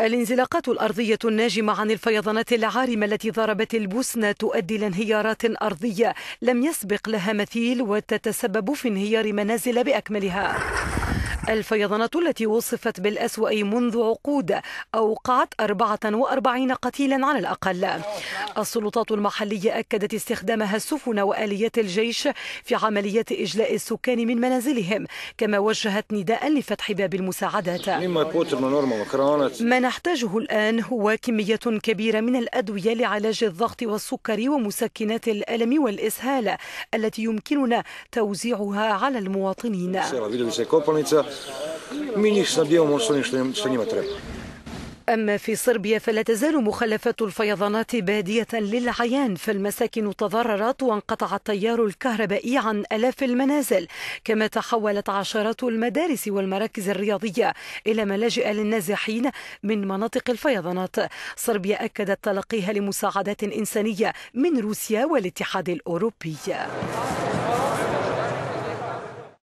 الانزلاقات الأرضية الناجمة عن الفيضانات العارمة التي ضربت البوسنة تؤدي لانهيارات أرضية لم يسبق لها مثيل وتتسبب في انهيار منازل بأكملها الفيضانات التي وصفت بالأسوأ منذ عقود أوقعت 44 قتيلا على الأقل السلطات المحلية أكدت استخدامها السفن وآليات الجيش في عمليات إجلاء السكان من منازلهم كما وجهت نداء لفتح باب المساعدات ما نحتاجه الآن هو كمية كبيرة من الأدوية لعلاج الضغط والسكري ومسكنات الألم والإسهال التي يمكننا توزيعها على المواطنين Mi njih snabdijevamo s onim أما في صربيا فلا تزال مخلفات الفيضانات بادية للعيان فالمساكن تضررت وانقطع التيار الكهربائي عن ألاف المنازل كما تحولت عشرات المدارس والمراكز الرياضية إلى ملاجئ للنازحين من مناطق الفيضانات صربيا أكدت تلقيها لمساعدات إنسانية من روسيا والاتحاد الأوروبي